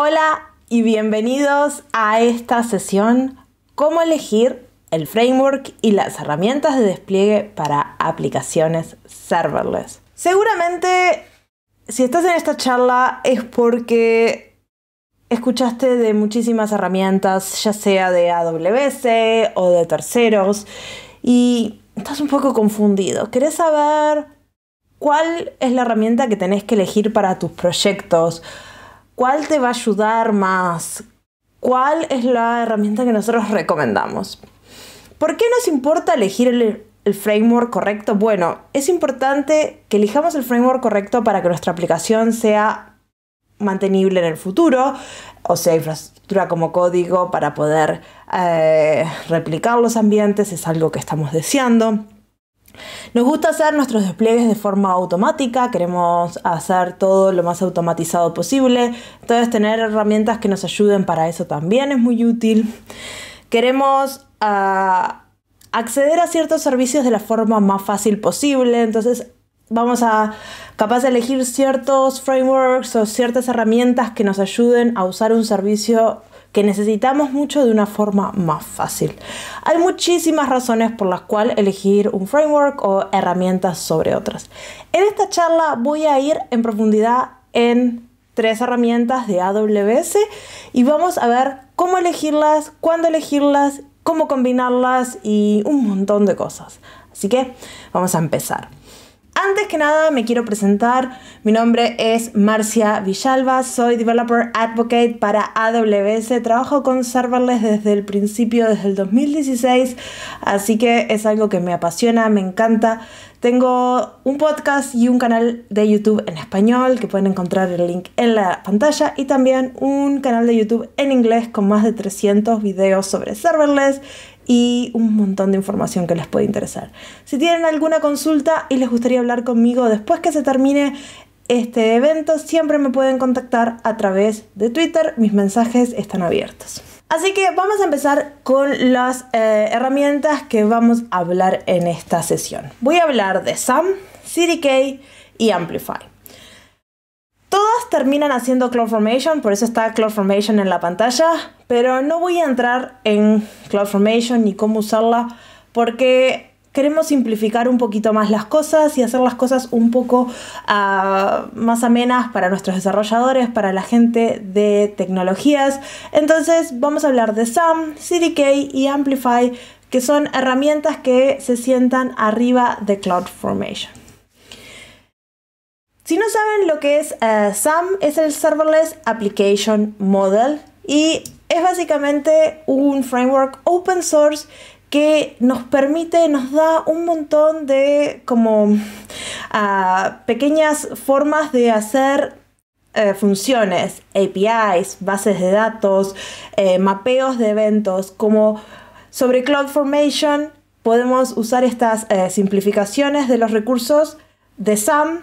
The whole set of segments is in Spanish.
Hola y bienvenidos a esta sesión Cómo elegir el framework y las herramientas de despliegue para aplicaciones serverless. Seguramente, si estás en esta charla es porque escuchaste de muchísimas herramientas, ya sea de AWS o de terceros, y estás un poco confundido. ¿Querés saber cuál es la herramienta que tenés que elegir para tus proyectos? ¿Cuál te va a ayudar más? ¿Cuál es la herramienta que nosotros recomendamos? ¿Por qué nos importa elegir el, framework correcto? Bueno, es importante que elijamos el framework correcto para que nuestra aplicación sea mantenible en el futuro, o sea, infraestructura como código para poder eh, replicar los ambientes, es algo que estamos deseando. Nos gusta hacer nuestros despliegues de forma automática, queremos hacer todo lo más automatizado posible, entonces tener herramientas que nos ayuden para eso también es muy útil. Queremos ah, acceder a ciertos servicios de la forma más fácil posible, entonces vamos a capaz de elegir ciertos frameworks o ciertas herramientas que nos ayuden a usar un servicio que necesitamos mucho de una forma más fácil. Hay muchísimas razones por las cuales elegir un framework o herramientas sobre otras. En esta charla voy a ir en profundidad en tres herramientas de AWS y vamos a ver cómo elegirlas, cuándo elegirlas, cómo combinarlas y un montón de cosas. Así que vamos a empezar. Antes que nada me quiero presentar, mi nombre es Marcia Villalba, soy Developer Advocate para AWS, trabajo con serverless desde el principio, desde el 2016, así que es algo que me apasiona, me encanta. Tengo un podcast y un canal de YouTube en español, que pueden encontrar el link en la pantalla, y también un canal de YouTube en inglés con más de 300 videos sobre serverless y un montón de información que les puede interesar. Si tienen alguna consulta y les gustaría hablar conmigo después que se termine este evento, siempre me pueden contactar a través de Twitter. Mis mensajes están abiertos. Así que vamos a empezar con las eh, herramientas que vamos a hablar en esta sesión. Voy a hablar de SAM, CDK y Amplify terminan haciendo CloudFormation, por eso está CloudFormation en la pantalla, pero no voy a entrar en CloudFormation ni cómo usarla porque queremos simplificar un poquito más las cosas y hacer las cosas un poco ah, más amenas para nuestros desarrolladores, para la gente de tecnologías. Entonces vamos a hablar de SAM, CDK y Amplify, que son herramientas que se sientan arriba de CloudFormation. Si no saben lo que es eh, SAM, es el Serverless Application Model y es básicamente un framework open source que nos permite, nos da un montón de como ah, pequeñas formas de hacer eh, funciones, APIs, bases de datos, eh, mapeos de eventos, como sobre CloudFormation podemos usar estas simplificaciones de los recursos de SAM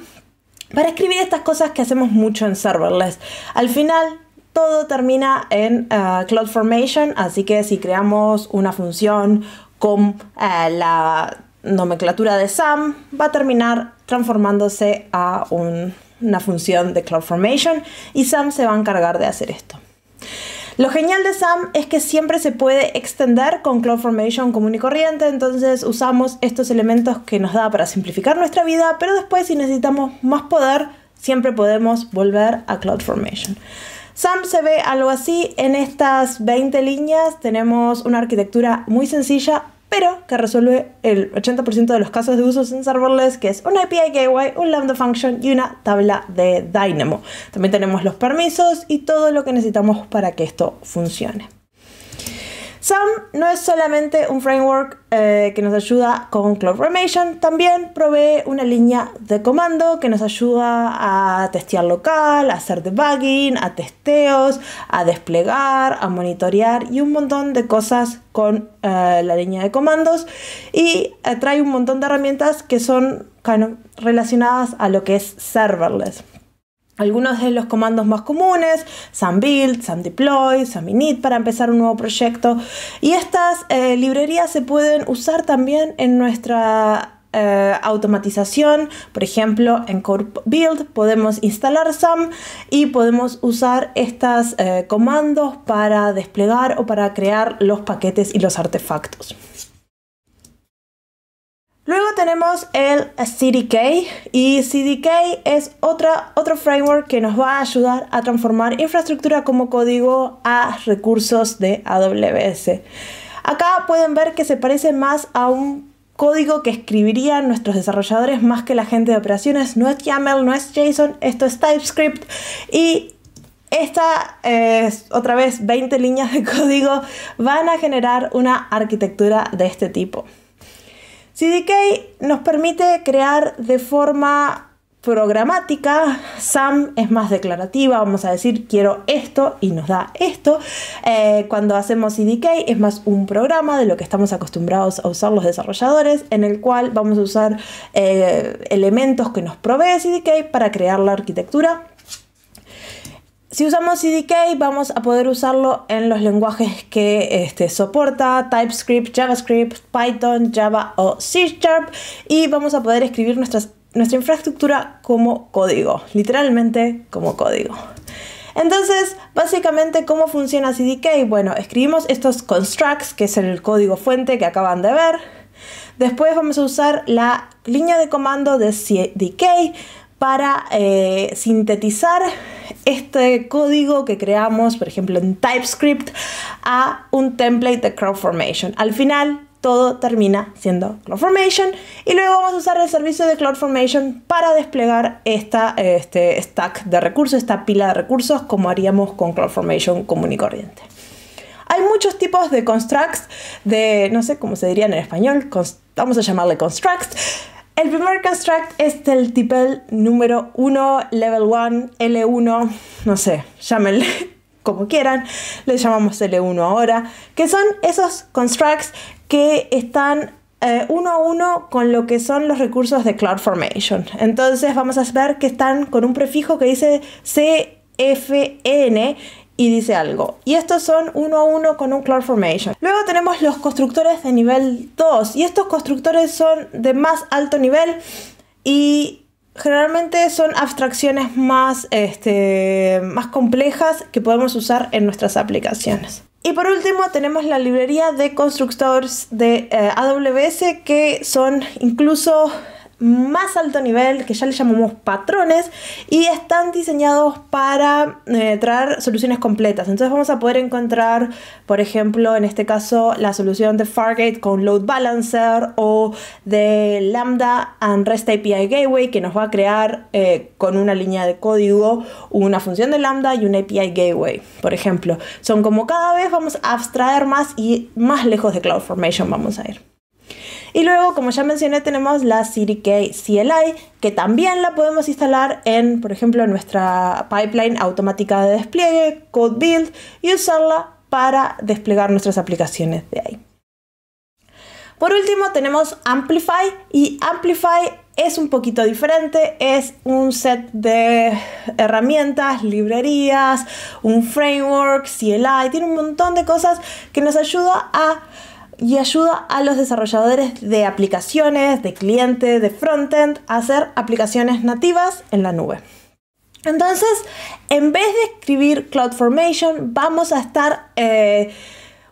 para escribir estas cosas que hacemos mucho en serverless. Al final, todo termina en eh, CloudFormation, así que si creamos una función con eh, la nomenclatura de SAM, va a terminar transformándose a una función de CloudFormation y SAM se va a encargar de hacer esto. Lo genial de SAM es que siempre se puede extender con CloudFormation común y corriente, entonces usamos estos elementos que nos da para simplificar nuestra vida, pero después si necesitamos más poder, siempre podemos volver a CloudFormation. SAM se ve algo así, en estas 20 líneas tenemos una arquitectura muy sencilla, pero que resuelve el 80% de los casos de uso en serverless, que es una API Gateway, un Lambda Function y una tabla de Dynamo. También tenemos los permisos y todo lo que necesitamos para que esto funcione. SAM no es solamente un framework eh, que nos ayuda con CloudFormation, también provee una línea de comando que nos ayuda a testear local, a hacer debugging, a testeos, a desplegar, a monitorear y un montón de cosas con eh, la línea de comandos y eh, trae un montón de herramientas que son relacionadas a lo que es serverless. Algunos de los comandos más comunes, SAM Build, SAM Deploy, SAM Init para empezar un nuevo proyecto. Y estas eh, librerías se pueden usar también en nuestra eh, automatización, por ejemplo, en Core Build podemos instalar SAM y podemos usar estos eh, comandos para desplegar o para crear los paquetes y los artefactos. Luego tenemos el CDK y CDK es otro framework que nos va a ayudar a transformar infraestructura como código a recursos de AWS. Acá pueden ver que se parece más a un código que escribirían nuestros desarrolladores más que la gente de operaciones. No es YAML, no es JSON, esto es TypeScript y esta, eh, otra vez, 20 líneas de código van a generar una arquitectura de este tipo. CDK nos permite crear de forma programática, SAM es más declarativa, vamos a decir quiero esto y nos da esto. Eh, cuando hacemos CDK es más un programa de lo que estamos acostumbrados a usar los desarrolladores, en el cual vamos a usar eh, elementos que nos provee CDK para crear la arquitectura si usamos CDK vamos a poder usarlo en los lenguajes que este, soporta, TypeScript, JavaScript, Python, Java o C Sharp y vamos a poder escribir nuestra infraestructura como código, literalmente como código. Entonces, básicamente, ¿cómo funciona CDK? Bueno, escribimos estos constructs, que es el código fuente que acaban de ver. Después vamos a usar la línea de comando de CDK para eh, sintetizar este código que creamos, por ejemplo, en TypeScript, a un template de CloudFormation. Al final, todo termina siendo CloudFormation y luego vamos a usar el servicio de CloudFormation para desplegar esta este stack de recursos, esta pila de recursos como haríamos con CloudFormation común y corriente. Hay muchos tipos de constructs, de no sé cómo se dirían en español, vamos a llamarle constructs, el primer construct es el tipel número 1, level 1, L1, no sé, llámenle como quieran, le llamamos L1 ahora, que son esos constructs que están eh, uno a uno con lo que son los recursos de CloudFormation. Entonces vamos a ver que están con un prefijo que dice CFN e y dice algo. Y estos son uno a uno con un Cloud Formation. Luego tenemos los constructores de nivel 2 y estos constructores son de más alto nivel y generalmente son abstracciones más, este, más complejas que podemos usar en nuestras aplicaciones. Y por último tenemos la librería de constructores de eh, AWS que son incluso más alto nivel, que ya le llamamos patrones, y están diseñados para eh, traer soluciones completas. Entonces vamos a poder encontrar, por ejemplo, en este caso, la solución de Fargate con Load Balancer o de Lambda and REST API Gateway, que nos va a crear eh, con una línea de código una función de Lambda y un API Gateway, por ejemplo. Son como cada vez vamos a abstraer más y más lejos de CloudFormation vamos a ir. Y luego, como ya mencioné, tenemos la CDK CLI, que también la podemos instalar en, por ejemplo, nuestra pipeline automática de despliegue, Code Build, y usarla para desplegar nuestras aplicaciones de ahí. Por último tenemos Amplify y Amplify es un poquito diferente, es un set de herramientas, librerías, un framework, CLI, tiene un montón de cosas que nos ayuda a y ayuda a los desarrolladores de aplicaciones, de clientes, de frontend a hacer aplicaciones nativas en la nube. Entonces, en vez de escribir CloudFormation, vamos a estar eh,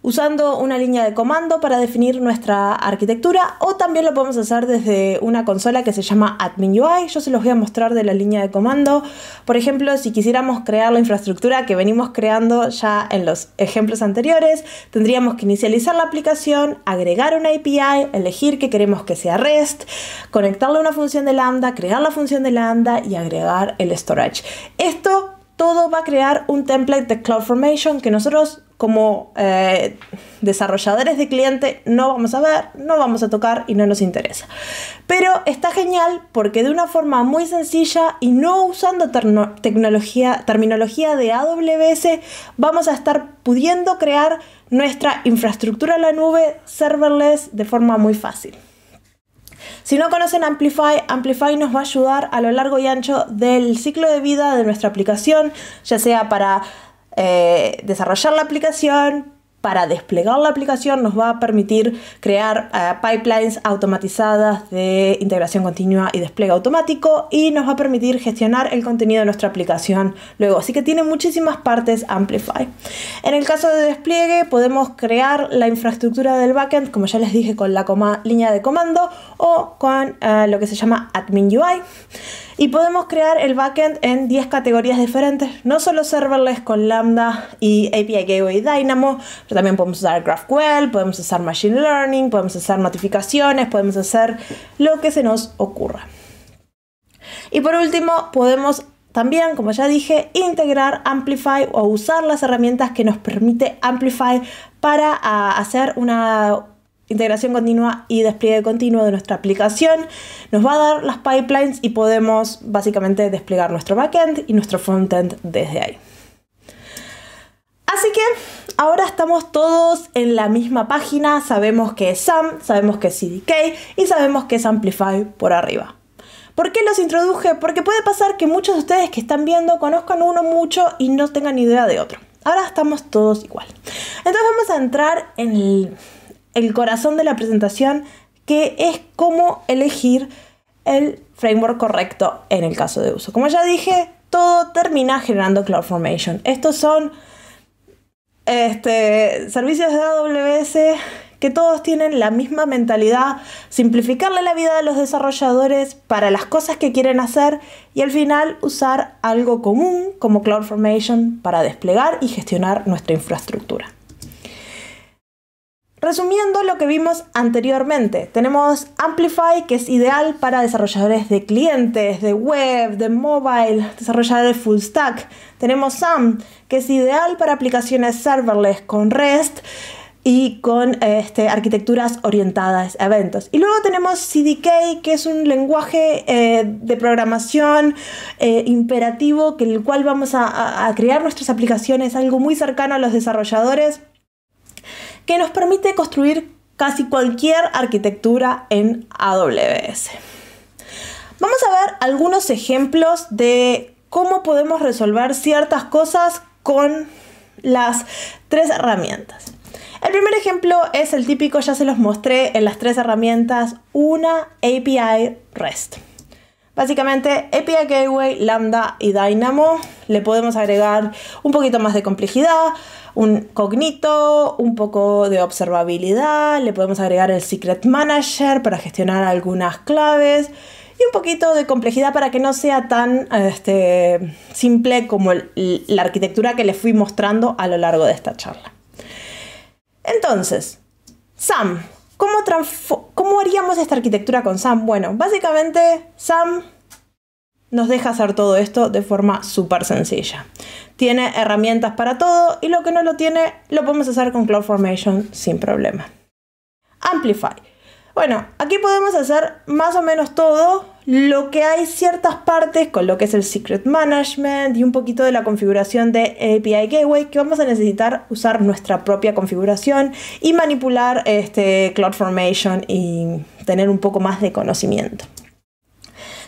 usando una línea de comando para definir nuestra arquitectura o también lo podemos hacer desde una consola que se llama Admin UI. Yo se los voy a mostrar de la línea de comando. Por ejemplo, si quisiéramos crear la infraestructura que venimos creando ya en los ejemplos anteriores, tendríamos que inicializar la aplicación, agregar una API, elegir que queremos que sea REST, conectarle una función de lambda, crear la función de lambda y agregar el storage. Esto todo va a crear un template de CloudFormation que nosotros como eh, desarrolladores de cliente no vamos a ver, no vamos a tocar y no nos interesa. Pero está genial porque de una forma muy sencilla y no usando tecnología, terminología de AWS, vamos a estar pudiendo crear nuestra infraestructura en la nube serverless de forma muy fácil. Si no conocen Amplify, Amplify nos va a ayudar a lo largo y ancho del ciclo de vida de nuestra aplicación, ya sea para eh, desarrollar la aplicación, para desplegar la aplicación nos va a permitir crear eh, pipelines automatizadas de integración continua y despliegue automático y nos va a permitir gestionar el contenido de nuestra aplicación luego. Así que tiene muchísimas partes Amplify. En el caso de despliegue podemos crear la infraestructura del backend, como ya les dije, con la línea de comando o con eh, lo que se llama admin UI. Y podemos crear el backend en 10 categorías diferentes, no solo serverless con Lambda y API Gateway Dynamo, pero también podemos usar GraphQL, podemos usar Machine Learning, podemos usar notificaciones, podemos hacer lo que se nos ocurra. Y por último, podemos también, como ya dije, integrar Amplify o usar las herramientas que nos permite Amplify para ah, hacer una integración continua y despliegue continuo de nuestra aplicación, nos va a dar las pipelines y podemos básicamente desplegar nuestro backend y nuestro frontend desde ahí. Así que ahora estamos todos en la misma página, sabemos que es SAM, sabemos que es CDK y sabemos que es Amplify por arriba. ¿Por qué los introduje? Porque puede pasar que muchos de ustedes que están viendo conozcan uno mucho y no tengan idea de otro. Ahora estamos todos igual. Entonces vamos a entrar en el el corazón de la presentación, que es cómo elegir el framework correcto en el caso de uso. Como ya dije, todo termina generando CloudFormation. Estos son este, servicios de AWS que todos tienen la misma mentalidad, simplificarle la vida a los desarrolladores para las cosas que quieren hacer y al final usar algo común como CloudFormation para desplegar y gestionar nuestra infraestructura. Resumiendo lo que vimos anteriormente, tenemos Amplify que es ideal para desarrolladores de clientes, de web, de mobile, desarrolladores full stack. Tenemos SAM que es ideal para aplicaciones serverless con REST y con este, arquitecturas orientadas a eventos. Y luego tenemos CDK, que es un lenguaje eh, de programación eh, imperativo, que el cual vamos a, a crear nuestras aplicaciones, algo muy cercano a los desarrolladores que nos permite construir casi cualquier arquitectura en AWS. Vamos a ver algunos ejemplos de cómo podemos resolver ciertas cosas con las tres herramientas. El primer ejemplo es el típico, ya se los mostré en las tres herramientas, una API REST. Básicamente, API Gateway, Lambda y Dynamo. Le podemos agregar un poquito más de complejidad, un cognito, un poco de observabilidad, le podemos agregar el Secret Manager para gestionar algunas claves y un poquito de complejidad para que no sea tan este, simple como la arquitectura que les fui mostrando a lo largo de esta charla. Entonces, SAM, ¿cómo haríamos esta arquitectura con SAM? Bueno, básicamente SAM nos deja hacer todo esto de forma súper sencilla. Tiene herramientas para todo y lo que no lo tiene lo podemos hacer con CloudFormation sin problema. Amplify. Bueno, aquí podemos hacer más o menos todo, lo que hay ciertas partes con lo que es el Secret Management y un poquito de la configuración de API Gateway que vamos a necesitar usar nuestra propia configuración y manipular este CloudFormation y tener un poco más de conocimiento.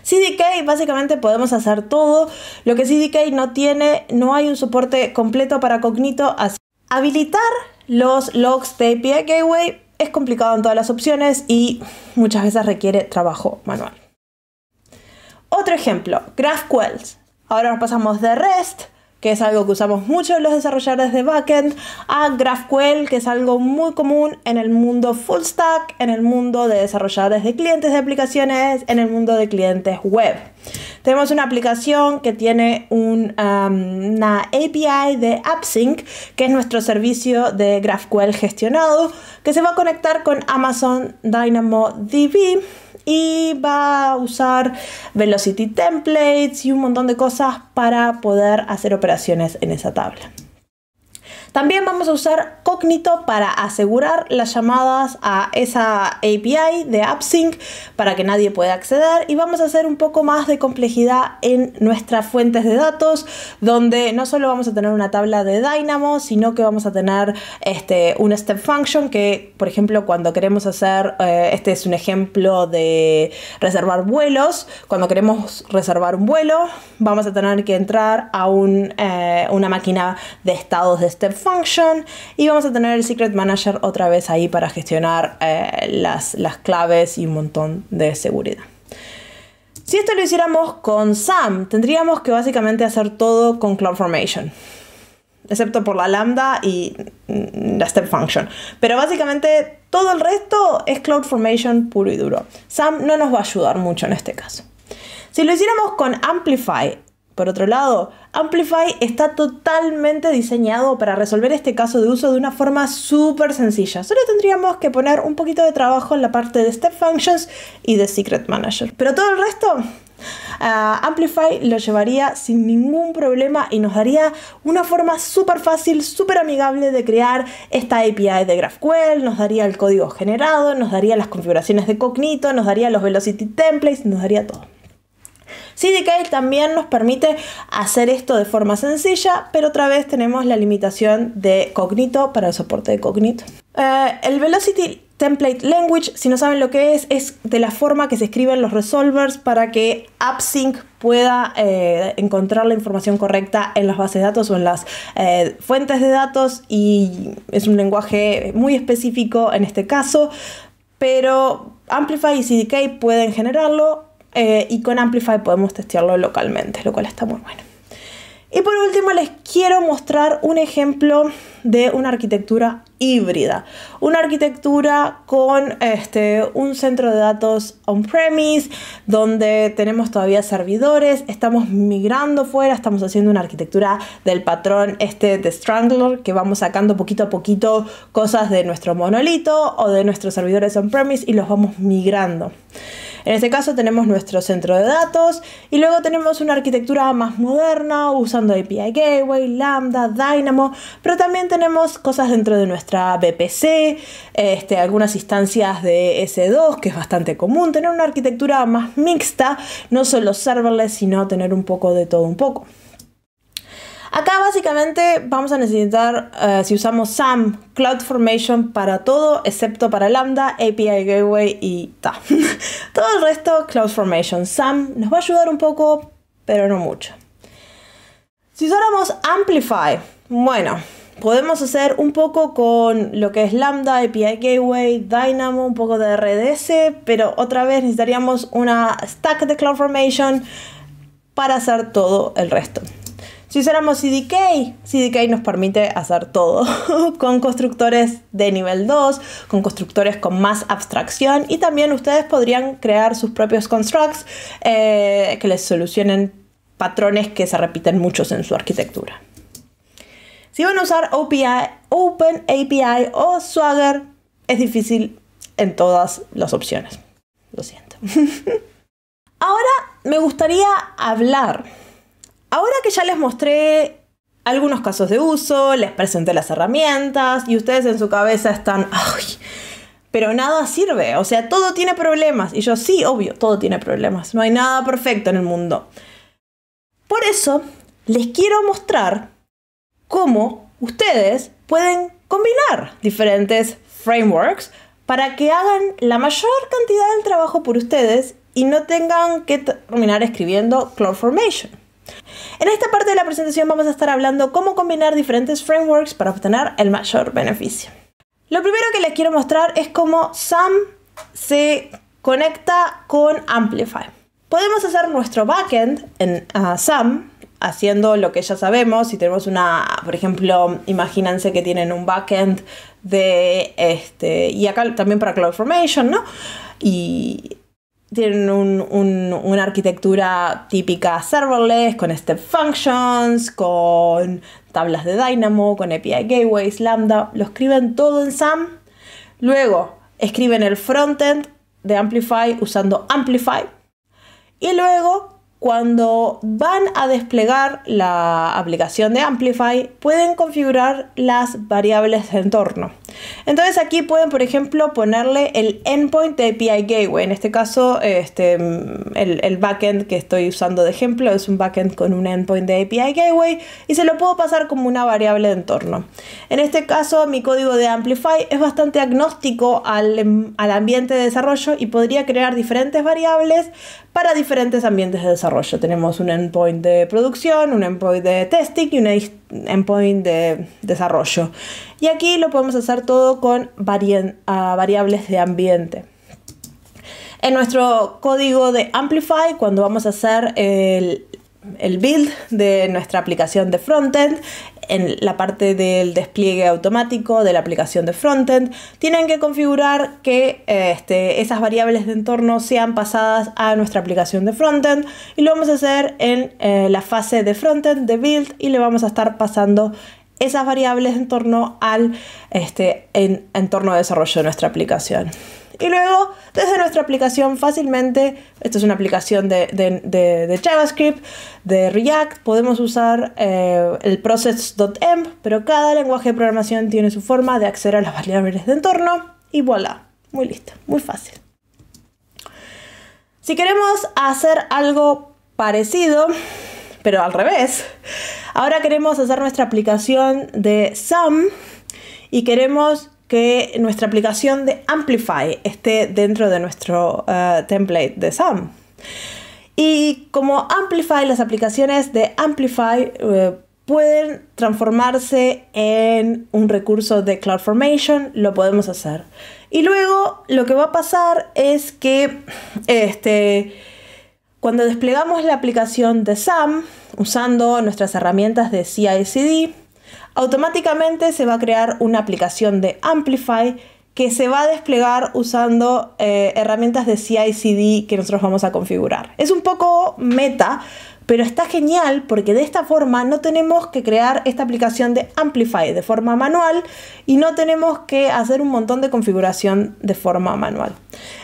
CDK básicamente podemos hacer todo. Lo que CDK no tiene, no hay un soporte completo para Cognito. Así. Habilitar los logs de API Gateway es complicado en todas las opciones y muchas veces requiere trabajo manual. Otro ejemplo, GraphQL. Ahora nos pasamos de REST que es algo que usamos mucho los desarrolladores de backend, a GraphQL, que es algo muy común en el mundo full stack, en el mundo de desarrolladores de clientes de aplicaciones, en el mundo de clientes web. Tenemos una aplicación que tiene um, una API de AppSync, que es nuestro servicio de GraphQL gestionado, que se va a conectar con Amazon DynamoDB y va a usar Velocity Templates y un montón de cosas para poder hacer operaciones en esa tabla. También vamos a usar Cognito para asegurar las llamadas a esa API de AppSync para que nadie pueda acceder y vamos a hacer un poco más de complejidad en nuestras fuentes de datos donde no solo vamos a tener una tabla de Dynamo sino que vamos a tener este, un step function que por ejemplo cuando queremos hacer eh, este es un ejemplo de reservar vuelos cuando queremos reservar un vuelo vamos a tener que entrar a eh, una máquina de estados de step function y vamos a tener el secret manager otra vez ahí para gestionar eh, las, las claves y un montón de seguridad. Si esto lo hiciéramos con SAM, tendríamos que básicamente hacer todo con CloudFormation excepto por la lambda y la step function. Pero básicamente todo el resto es CloudFormation puro y duro. SAM no nos va a ayudar mucho en este caso. Si lo hiciéramos con Amplify, por otro lado, Amplify está totalmente diseñado para resolver este caso de uso de una forma súper sencilla. Solo tendríamos que poner un poquito de trabajo en la parte de Step Functions y de Secret Manager. Pero todo el resto, Amplify lo llevaría sin ningún problema y nos daría una forma súper fácil, súper amigable de crear esta API de GraphQL, nos daría el código generado, nos daría las configuraciones de Cognito, nos daría los Velocity Templates, nos daría todo. CDK también nos permite hacer esto de forma sencilla, pero otra vez tenemos la limitación de Cognito para el soporte de Cognito. Eh, el Velocity Template Language, si no saben lo que es, es de la forma que se escriben los resolvers para que AppSync pueda eh, encontrar la información correcta en las bases de datos o en las eh, fuentes de datos y es un lenguaje muy específico en este caso, pero Amplify y CDK pueden generarlo eh, y con Amplify podemos testearlo localmente, lo cual está muy bueno. Y por último les quiero mostrar un ejemplo de una arquitectura híbrida. Una arquitectura con este, un centro de datos on-premise, donde tenemos todavía servidores, estamos migrando fuera, estamos haciendo una arquitectura del patrón este de Strangler, que vamos sacando poquito a poquito cosas de nuestro monolito o de nuestros servidores on-premise y los vamos migrando. En este caso tenemos nuestro centro de datos y luego tenemos una arquitectura más moderna usando API Gateway, Lambda, Dynamo, pero también tenemos cosas dentro de nuestra VPC, este, algunas instancias de S2 que es bastante común, tener una arquitectura más mixta, no solo serverless, sino tener un poco de todo un poco. Acá básicamente vamos a necesitar, eh, si usamos SAM, CloudFormation para todo, excepto para Lambda, API Gateway y ta. todo el resto, CloudFormation. SAM nos va a ayudar un poco, pero no mucho. Si usáramos Amplify, bueno, podemos hacer un poco con lo que es Lambda, API Gateway, Dynamo, un poco de RDS, pero otra vez necesitaríamos una stack de CloudFormation para hacer todo el resto. Si usáramos CDK, CDK nos permite hacer todo, con constructores de nivel 2, con constructores con más abstracción y también ustedes podrían crear sus propios constructs eh, que les solucionen patrones que se repiten muchos en su arquitectura. Si van a usar OpenAPI Open API o Swagger, es difícil en todas las opciones. Lo siento. Ahora me gustaría hablar Ahora que ya les mostré algunos casos de uso, les presenté las herramientas y ustedes en su cabeza están, ay, pero nada sirve, o sea, todo tiene problemas. Y yo sí, obvio, todo tiene problemas, no hay nada perfecto en el mundo. Por eso, les quiero mostrar cómo ustedes pueden combinar diferentes frameworks para que hagan la mayor cantidad del trabajo por ustedes y no tengan que terminar escribiendo CloudFormation. En esta parte de la presentación vamos a estar hablando cómo combinar diferentes frameworks para obtener el mayor beneficio. Lo primero que les quiero mostrar es cómo SAM se conecta con Amplify. Podemos hacer nuestro backend en ah, SAM haciendo lo que ya sabemos. Si tenemos una, por ejemplo, imagínense que tienen un backend de este, y acá también para CloudFormation, ¿no? Y tienen una arquitectura típica serverless, con step functions, con tablas de Dynamo, con API gateways, Lambda. Lo escriben todo en SAM. Luego escriben el frontend de Amplify usando Amplify. Y luego cuando van a desplegar la aplicación de Amplify, pueden configurar las variables de entorno. Entonces aquí pueden, por ejemplo, ponerle el endpoint de API Gateway. En este caso, este, el, backend que estoy usando de ejemplo es un backend con un endpoint de API Gateway y se lo puedo pasar como una variable de entorno. En este caso, mi código de Amplify es bastante agnóstico al ambiente de desarrollo y podría crear diferentes variables para diferentes ambientes de desarrollo. Tenemos un endpoint de producción, un endpoint de testing y un endpoint de desarrollo. Y aquí lo podemos hacer todo con ah, variables de ambiente. En nuestro código de Amplify, cuando vamos a hacer el, el build de nuestra aplicación de frontend, en la parte del despliegue automático de la aplicación de frontend, tienen que configurar que eh, este, esas variables de entorno sean pasadas a nuestra aplicación de frontend y lo vamos a hacer en eh, la fase de frontend de build y le vamos a estar pasando esas variables en torno al este, entorno de desarrollo de nuestra aplicación. Y luego, desde nuestra aplicación fácilmente, esto es una aplicación de, JavaScript, de React, podemos usar eh, el process.env, pero cada lenguaje de programación tiene su forma de acceder a las variables de entorno y voilà, muy listo, muy fácil. Si queremos hacer algo parecido, pero al revés. Ahora queremos hacer nuestra aplicación de SAM y queremos que nuestra aplicación de Amplify esté dentro de nuestro eh, template de SAM. Y como Amplify, las aplicaciones de Amplify eh, pueden transformarse en un recurso de CloudFormation, lo podemos hacer. Y luego lo que va a pasar es que este, cuando desplegamos la aplicación de SAM usando nuestras herramientas de CI/CD, automáticamente se va a crear una aplicación de Amplify que se va a desplegar usando eh, herramientas de CI/CD que nosotros vamos a configurar. Es un poco meta, pero está genial porque de esta forma no tenemos que crear esta aplicación de Amplify de forma manual y no tenemos que hacer un montón de configuración de forma manual.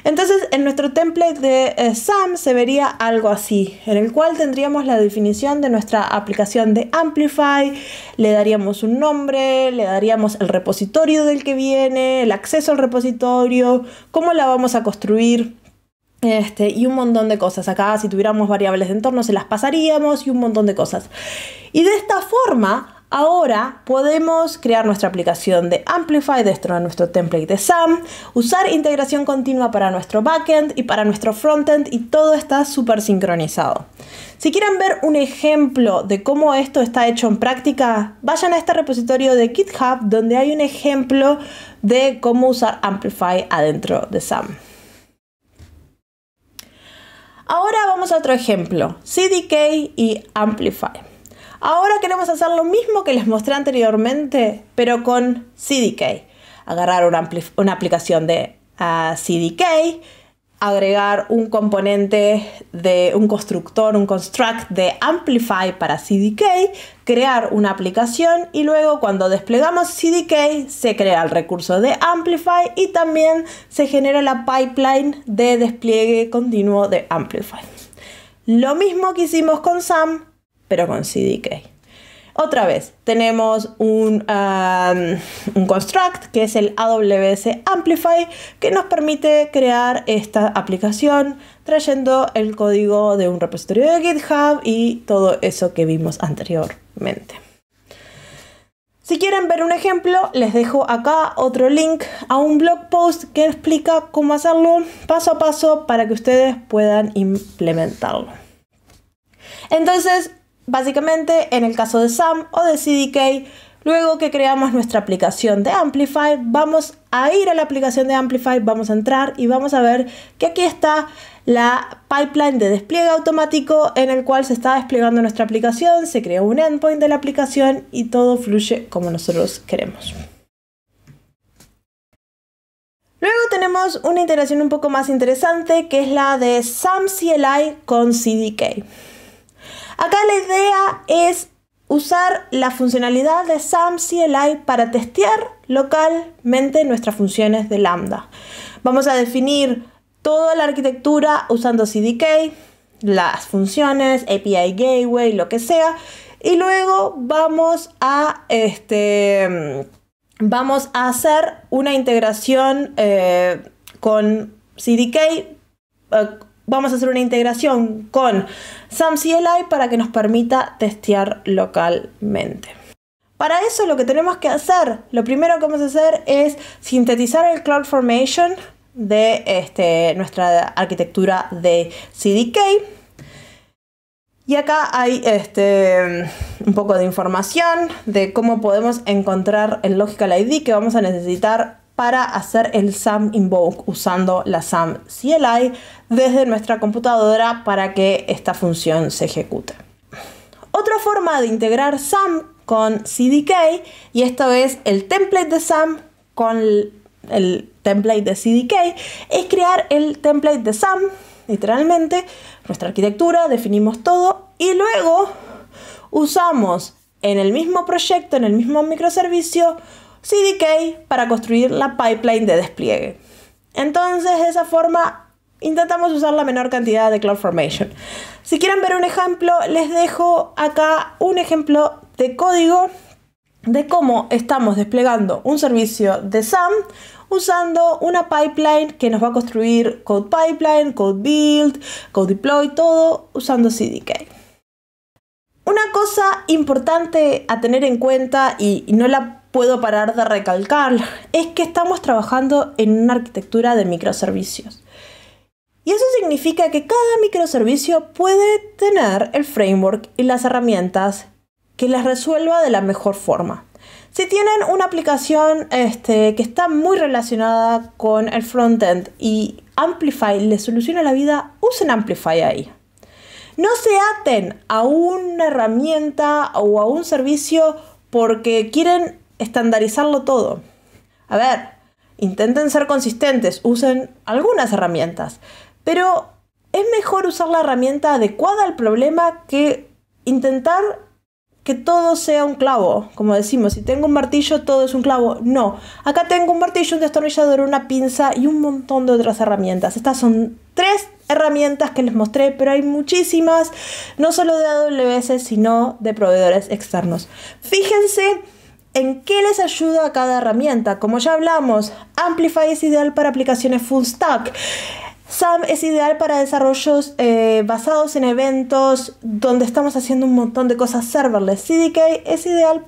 Entonces en nuestro template de eh, SAM se vería algo así, en el cual tendríamos la definición de nuestra aplicación de Amplify, le daríamos un nombre, le daríamos el repositorio del que viene, el acceso al repositorio, cómo la vamos a construir, este, y un montón de cosas. Acá si tuviéramos variables de entorno se las pasaríamos y un montón de cosas. Y de esta forma, ahora podemos crear nuestra aplicación de Amplify dentro de nuestro template de SAM, usar integración continua para nuestro backend y para nuestro frontend y todo está súper sincronizado. Si quieren ver un ejemplo de cómo esto está hecho en práctica, vayan a este repositorio de GitHub donde hay un ejemplo de cómo usar Amplify adentro de SAM. Ahora vamos a otro ejemplo, CDK y Amplify. Ahora queremos hacer lo mismo que les mostré anteriormente, pero con CDK. Agarrar una, aplicación de ah, CDK agregar un componente de un constructor, un construct de Amplify para CDK, crear una aplicación y luego cuando desplegamos CDK se crea el recurso de Amplify y también se genera la pipeline de despliegue continuo de Amplify. Lo mismo que hicimos con SAM, pero con CDK. Otra vez, tenemos un, construct que es el AWS Amplify que nos permite crear esta aplicación trayendo el código de un repositorio de GitHub y todo eso que vimos anteriormente. Si quieren ver un ejemplo, les dejo acá otro link a un blog post que explica cómo hacerlo paso a paso para que ustedes puedan implementarlo. Entonces, Básicamente, en el caso de SAM o de CDK, luego que creamos nuestra aplicación de Amplify, vamos a ir a la aplicación de Amplify, vamos a entrar y vamos a ver que aquí está la pipeline de despliegue automático en el cual se está desplegando nuestra aplicación, se crea un endpoint de la aplicación y todo fluye como nosotros queremos. Luego tenemos una integración un poco más interesante que es la de SAM CLI con CDK. Acá la idea es usar la funcionalidad de SAM CLI para testear localmente nuestras funciones de Lambda. Vamos a definir toda la arquitectura usando CDK, las funciones, API Gateway, lo que sea, y luego vamos a, este, vamos a hacer una integración eh, con CDK eh, vamos a hacer una integración con SAM CLI para que nos permita testear localmente. Para eso lo que tenemos que hacer, lo primero que vamos a hacer es sintetizar el CloudFormation de este, nuestra arquitectura de CDK. Y acá hay este, un poco de información de cómo podemos encontrar el Logical ID que vamos a necesitar para hacer el SAM invoke usando la SAM CLI desde nuestra computadora para que esta función se ejecute. Otra forma de integrar SAM con CDK, y esto es el template de SAM con el template de CDK, es crear el template de SAM, literalmente, nuestra arquitectura, definimos todo y luego usamos en el mismo proyecto, en el mismo microservicio, CDK para construir la pipeline de despliegue. Entonces, de esa forma, intentamos usar la menor cantidad de CloudFormation. Si quieren ver un ejemplo, les dejo acá un ejemplo de código de cómo estamos desplegando un servicio de SAM usando una pipeline que nos va a construir CodePipeline, CodeBuild, CodeDeploy, todo usando CDK. Una cosa importante a tener en cuenta y no la puedo parar de recalcar es que estamos trabajando en una arquitectura de microservicios. Y eso significa que cada microservicio puede tener el framework y las herramientas que las resuelva de la mejor forma. Si tienen una aplicación este, que está muy relacionada con el frontend y Amplify les soluciona la vida, usen Amplify ahí. No se aten a una herramienta o a un servicio porque quieren estandarizarlo todo. A ver, intenten ser consistentes, usen algunas herramientas, pero es mejor usar la herramienta adecuada al problema que intentar que todo sea un clavo. Como decimos, si tengo un martillo, todo es un clavo. No, acá tengo un martillo, un destornillador, una pinza y un montón de otras herramientas. Estas son tres herramientas que les mostré, pero hay muchísimas, no solo de AWS, sino de proveedores externos. Fíjense ¿En qué les ayuda a cada herramienta? Como ya hablamos, Amplify es ideal para aplicaciones full stack. SAM es ideal para desarrollos eh, basados en eventos donde estamos haciendo un montón de cosas serverless. CDK es ideal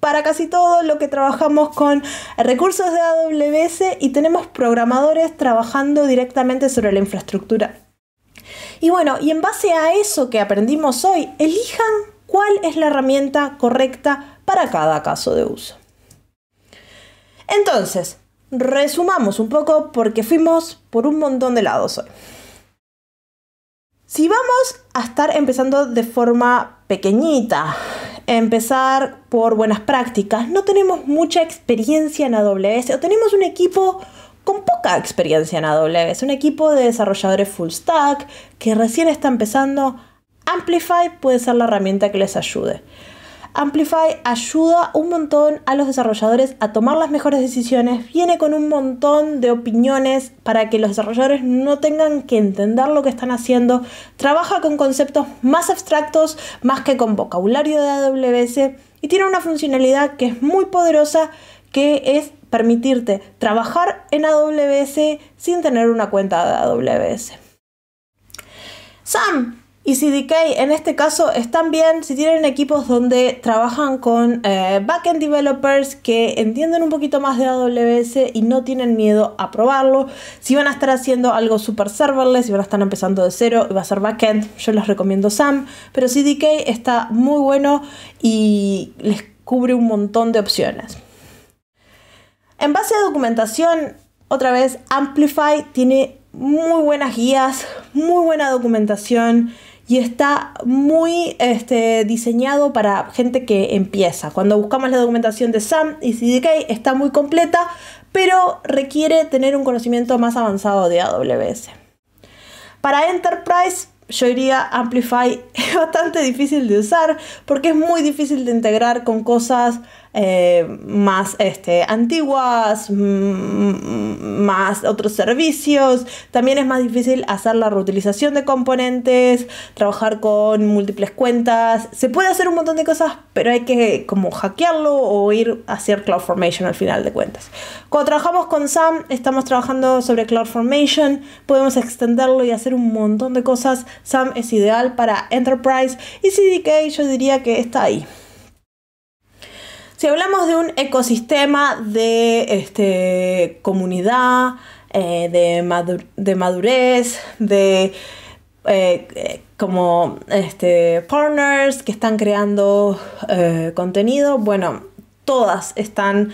para casi todo lo que trabajamos con recursos de AWS y tenemos programadores trabajando directamente sobre la infraestructura. Y bueno, y en base a eso que aprendimos hoy, elijan cuál es la herramienta correcta para cada caso de uso. Entonces, resumamos un poco porque fuimos por un montón de lados hoy. Si vamos a estar empezando de forma pequeñita, empezar por buenas prácticas, no tenemos mucha experiencia en AWS o tenemos un equipo con poca experiencia en AWS, un equipo de desarrolladores full stack que recién está empezando Amplify puede ser la herramienta que les ayude. Amplify ayuda un montón a los desarrolladores a tomar las mejores decisiones, viene con un montón de opiniones para que los desarrolladores no tengan que entender lo que están haciendo, trabaja con conceptos más abstractos, más que con vocabulario de AWS y tiene una funcionalidad que es muy poderosa que es permitirte trabajar en AWS sin tener una cuenta de AWS. Sam, y CDK en este caso están bien si tienen equipos donde trabajan con eh, backend developers que entienden un poquito más de AWS y no tienen miedo a probarlo. Si van a estar haciendo algo super serverless, si van a estar empezando de cero y va a ser backend, yo les recomiendo SAM. Pero CDK está muy bueno y les cubre un montón de opciones. En base a documentación, otra vez, Amplify tiene muy buenas guías, muy buena documentación y está muy este, diseñado para gente que empieza. Cuando buscamos la documentación de SAM y CDK está muy completa, pero requiere tener un conocimiento más avanzado de AWS. Para Enterprise, yo diría Amplify es bastante difícil de usar porque es muy difícil de integrar con cosas eh, más este, antiguas, mm, mm, más otros servicios. También es más difícil hacer la reutilización de componentes, trabajar con múltiples cuentas. Se puede hacer un montón de cosas, pero hay que como hackearlo o ir a hacer CloudFormation al final de cuentas. Cuando trabajamos con SAM, estamos trabajando sobre CloudFormation, podemos extenderlo y hacer un montón de cosas. SAM es ideal para Enterprise y CDK yo diría que está ahí. Si hablamos de un ecosistema de este, comunidad, eh, de, madurez, de eh, como este, partners que están creando eh, contenido, bueno, todas están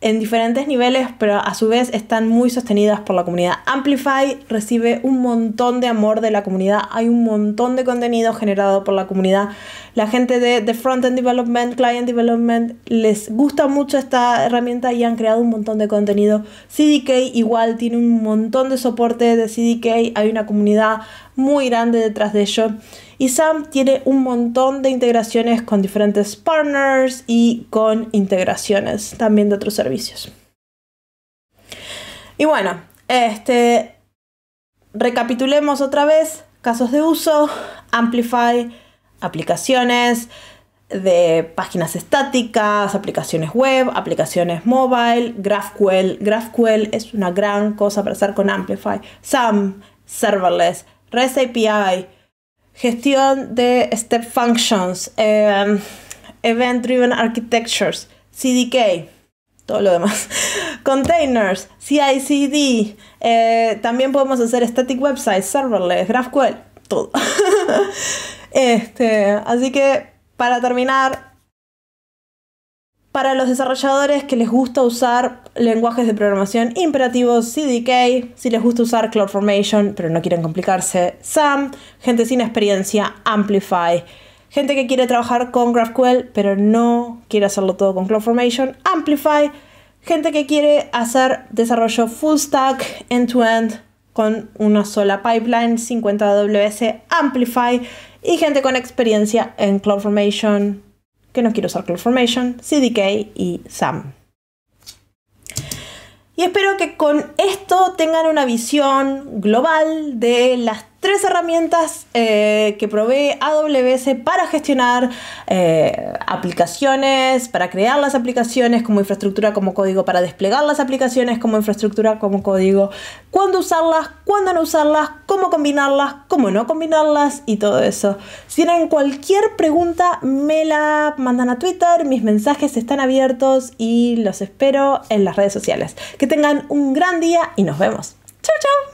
en diferentes niveles, pero a su vez están muy sostenidas por la comunidad. Amplify recibe un montón de amor de la comunidad, hay un montón de contenido generado por la comunidad. La gente de, front Frontend Development, Client Development, les gusta mucho esta herramienta y han creado un montón de contenido. CDK igual tiene un montón de soporte de CDK, hay una comunidad muy grande detrás de ello. Y SAM tiene un montón de integraciones con diferentes partners y con integraciones también de otros servicios. Y bueno, este, recapitulemos otra vez, casos de uso, Amplify, aplicaciones, de páginas estáticas, aplicaciones web, aplicaciones mobile, GraphQL. GraphQL es una gran cosa para hacer con Amplify. SAM, serverless, REST API, gestión de step functions, em, event-driven architectures, CDK, todo lo demás. Containers, CI/CD. Eh, también podemos hacer static websites, serverless, GraphQL, todo. Este, así que, para terminar, para los desarrolladores que les gusta usar lenguajes de programación imperativos, CDK, si les gusta usar CloudFormation, pero no quieren complicarse, SAM, gente sin experiencia, Amplify, gente que quiere trabajar con GraphQL, pero no quiere hacerlo todo con CloudFormation, Amplify, gente que quiere hacer desarrollo full stack, end-to-end, end to end con una sola pipeline, 50WS Amplify y gente con experiencia en CloudFormation, que no quiero usar CloudFormation, CDK y SAM. Y espero que con esto tengan una visión global de las tres herramientas eh, que provee AWS para gestionar eh, aplicaciones, para crear las aplicaciones como infraestructura como código, para desplegar las aplicaciones como infraestructura como código, cuándo usarlas, cuándo no usarlas, cómo combinarlas, cómo no combinarlas y todo eso. Si tienen cualquier pregunta, me la mandan a Twitter, mis mensajes están abiertos y los espero en las redes sociales. Que tengan un gran día y nos vemos. Chao, chao.